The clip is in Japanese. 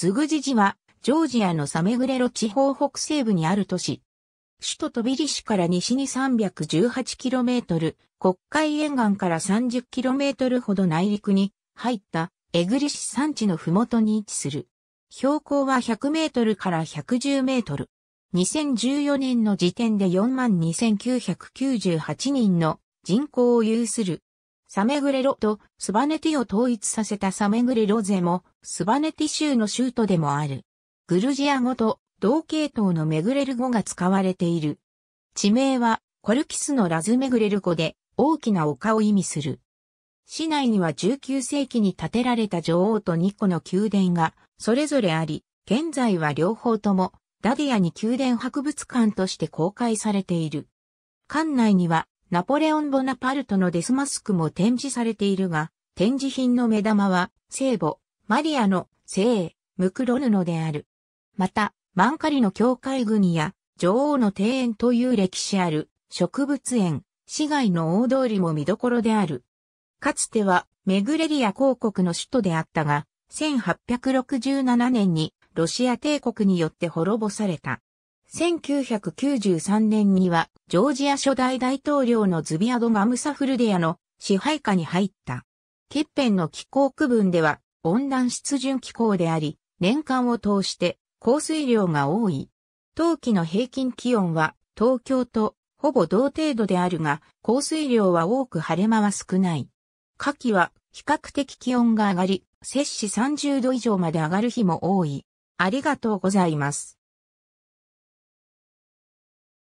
ズグジジは、ジョージアのサメグレロ地方北西部にある都市。首都トビリシから西に 318km、国会沿岸から 30km ほど内陸に入ったエグリシ山地のふもとに位置する。標高は100メートルから110メートル。2014年の時点で42,998人の人口を有するサメグレロとスバネティを統一させたサメグレロゼも、スバネティ州の州都でもある。グルジア語と同系統のメグレル語が使われている。地名はコルキスのラズメグレル語で大きな丘を意味する。市内には19世紀に建てられた女王と2個の宮殿がそれぞれあり、現在は両方ともダディアに宮殿博物館として公開されている。館内にはナポレオン・ボナパルトのデスマスクも展示されているが、展示品の目玉は、聖母、マリアの聖、ムクロヌノである。また、マンカリの教会国や、女王の庭園という歴史ある植物園、市街の大通りも見どころである。かつては、メグレリア公国の首都であったが、1867年にロシア帝国によって滅ぼされた。1993年には、ジョージア初代大統領のズビアドガムサフルディアの支配下に入った。ケッペンの気候区分では、温暖湿潤気候であり、年間を通して降水量が多い。冬季の平均気温は、東京とほぼ同程度であるが、降水量は多く晴れ間は少ない。夏季は比較的気温が上がり、摂氏30度以上まで上がる日も多い。ありがとうございます。